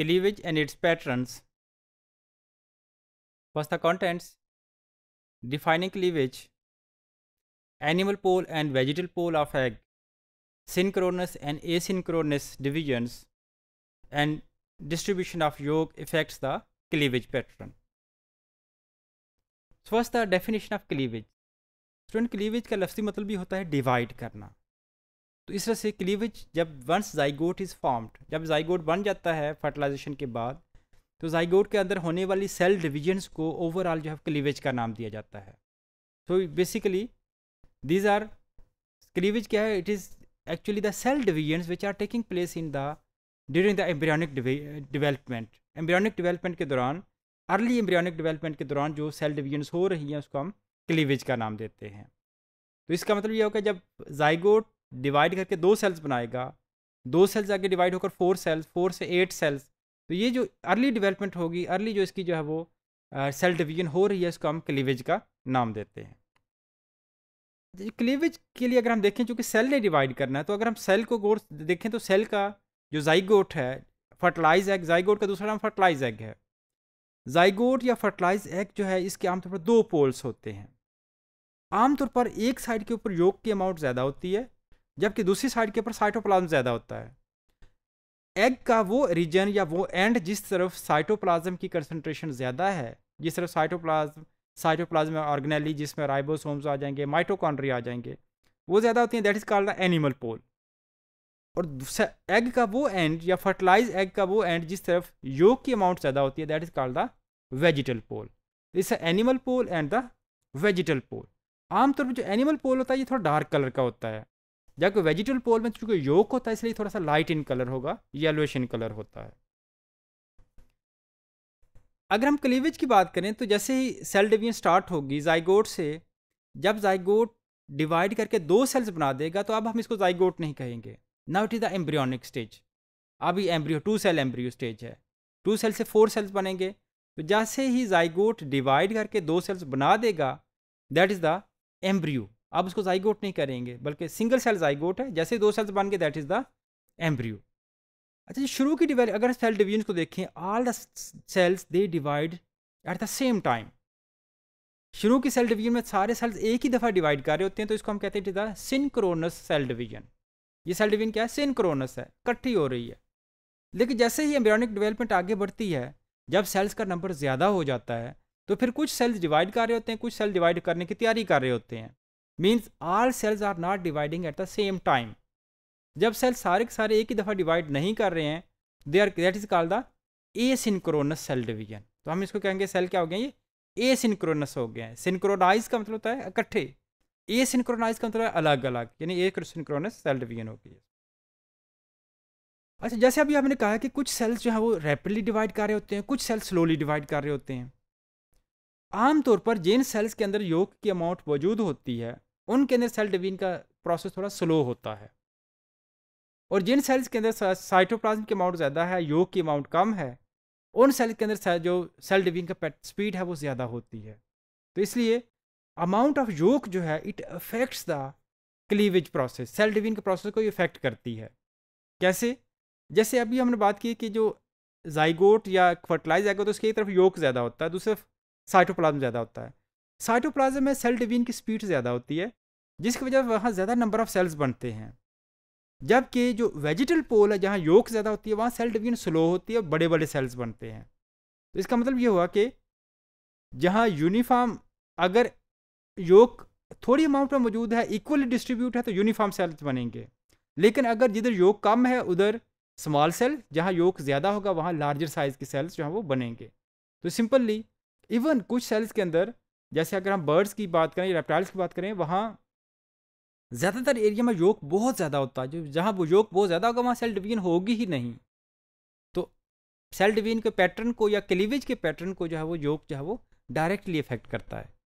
cleavage and its patterns. first the contents? Defining cleavage, animal pole and vegetal pole of egg, synchronous and asynchronous divisions, and distribution of yolk affects the cleavage pattern. So first the definition of cleavage? student cleavage ka lafzi matlab bhi hota hai divide karna तो इस तरह से cleavage जब once zygote is formed जब zygote बन जाता है fertilisation के बाद तो जाइगोट के अंदर होने वाली सेल डिविजन्स को ओवरऑल जो है क्लीवेज का नाम दिया जाता है so basically these are cleavage क्या है it is actually the cell divisions which are taking place in the during the embryonic development embryonic development के दौरान अर्ली एम्ब्रियनिक डिवेलपमेंट के दौरान जो सेल डिविजन्स हो रही हैं उसको हम क्लीवेज का नाम देते हैं तो इसका मतलब यह होगा जब जाइगोट डिवाइड करके दो सेल्स बनाएगा दो सेल्स आगे डिवाइड होकर फोर सेल्स फोर से एट सेल्स तो ये जो अर्ली डेवलपमेंट होगी अर्ली जो इसकी जो है वो सेल uh, डिवीजन हो रही है इसको हम क्लीवेज का नाम देते हैं क्लीवेज तो के लिए अगर हम देखें चूँकि सेल ने डिवाइड करना है तो अगर हम सेल को गोर देखें तो सेल का जो जाइगोट है फर्टिलाइज एग जाइगोट का दूसरा नाम फर्टिलाइज एग है जाइगोट या फर्टिलाइज एग जो है इसके आमतौर पर दो पोल्स होते हैं आमतौर पर एक साइड के ऊपर योग की अमाउंट ज़्यादा होती है जबकि दूसरी साइड के ऊपर साइटोप्लाज्म ज़्यादा होता है एग का वो रीजन या वो एंड जिस तरफ साइटोप्लाज्म की कंसनट्रेशन ज़्यादा है जिस तरफ साइटोप्लाज्म साइटोप्लाज्म ऑर्गेनेली जिसमें राइबोसोम्स आ जाएंगे माइटोकॉन्ड्रिया आ जाएंगे वो ज़्यादा होती हैं that is called animal pole और एग का वो एंड या फर्टिलाइज एग का वो एंड जिस तरफ योग की अमाउंट ज़्यादा होती है that is called the vegetal pole इस animal pole and the vegetal pole आमतौर पर जो एनिमल पोल होता है ये थोड़ा डार्क कलर का होता है जबकि वेजिटेबल पोल में चूंकि योग होता है इसलिए थोड़ा सा लाइट इन कलर होगा येलोइश इन कलर होता है अगर हम क्लीवेज की बात करें तो जैसे ही सेल डिवीजन स्टार्ट होगी जाइगोट से जब जाइगोट डिवाइड करके दो सेल्स बना देगा तो अब हम इसको जाइगोट नहीं कहेंगे now it is the embryonic stage अभी embryo two cell embryo stage है टू सेल से फोर सेल्स बनेंगे तो जैसे ही जाइगोट डिवाइड करके दो सेल्स बना देगा दैट इज़ द एम्ब्रियो आप उसको जाइगोट नहीं करेंगे बल्कि सिंगल सेल जाइगोट है जैसे दो सेल्स बन गए दैट इज़ द एम्ब्रियो अच्छा जी शुरू की डिवाइड अगर सेल डिवीजन को देखें all the cells they divide at the same time शुरू की सेल डिवीजन में सारे सेल्स एक ही दफ़ा डिवाइड कर रहे होते हैं तो इसको हम कहते हैं द सिनक्रोनस सेल डिवीजन ये सेल डिवीजन क्या है सिनक्रोनस है इकट्ठी हो रही है लेकिन जैसे ही एम्ब्रियोनिक डेवलपमेंट आगे बढ़ती है जब सेल्स का नंबर ज़्यादा हो जाता है तो फिर कुछ सेल्स डिवाइड कर रहे होते हैं कुछ सेल डिवाइड करने की तैयारी कर रहे होते हैं means all cells are not dividing at the same time जब सेल्स सारे के सारे एक ही दफ़ा डिवाइड नहीं कर रहे हैं they are that is called the asynchronous cell division तो हम इसको कहेंगे सेल क्या हो गए ये ए सिंक्रोनस हो गए हैं सिंक्रोनाइज का मतलब होता है इकट्ठे ए सिंक्रोनाइज का मतलब अलग अलग यानी ए सिंक्रोनस सेल डिवीजन हो गई है अच्छा जैसे अभी आपने कहा कि कुछ सेल्स जो है वो रैपिडली डिवाइड कर रहे होते हैं कुछ सेल्स स्लोली डिवाइड कर रहे होते हैं आमतौर पर जिन सेल्स के अंदर योग की अमाउंट मौजूद होती है उनके अंदर सेल डिवीजन का प्रोसेस थोड़ा स्लो होता है और जिन सेल्स के अंदर साइटोप्लाज्म की अमाउंट ज़्यादा है योग की अमाउंट कम है उन सेल्स के अंदर जो सेल डिवीजन का स्पीड है वो ज़्यादा होती है तो इसलिए अमाउंट ऑफ योग जो है it affects the cleavage process cell division के प्रोसेस को इफेक्ट करती है कैसे जैसे अभी हमने बात की कि जो जाइगोट या फर्टिलाइज जाइगोट तो उसकी एक तरफ योग ज़्यादा होता है दूसरी तरफ साइटोप्लाज्म ज़्यादा होता है साइटोप्लाज्म में सेल डिवीजन की स्पीड ज़्यादा होती है जिसकी वजह वहाँ ज़्यादा नंबर ऑफ सेल्स बनते हैं जबकि जो वेजिटल पोल है जहाँ योक ज़्यादा होती है वहाँ सेल डिवीजन स्लो होती है और बड़े बड़े सेल्स बनते हैं तो इसका मतलब ये हुआ कि जहाँ यूनिफॉर्म अगर योक थोड़ी अमाउंट में मौजूद है इक्वली डिस्ट्रीब्यूट है तो यूनिफॉर्म सेल्स बनेंगे लेकिन अगर जिधर योग कम है उधर स्मॉल सेल जहाँ योग ज़्यादा होगा वहाँ लार्जर साइज़ के सेल्स जो हैं वो बनेंगे तो सिंपली इवन कुछ सेल्स के अंदर जैसे अगर हम बर्ड्स की बात करें या रेप्टाइल्स की बात करें वहाँ ज़्यादातर एरिया में योग बहुत ज़्यादा होता है जो जहाँ वो योग बहुत ज़्यादा होगा वहाँ सेल डिवीजन होगी ही नहीं तो सेल डिवीजन के पैटर्न को या क्लीवेज के पैटर्न को जो है वो योग जो है वो डायरेक्टली इफेक्ट करता है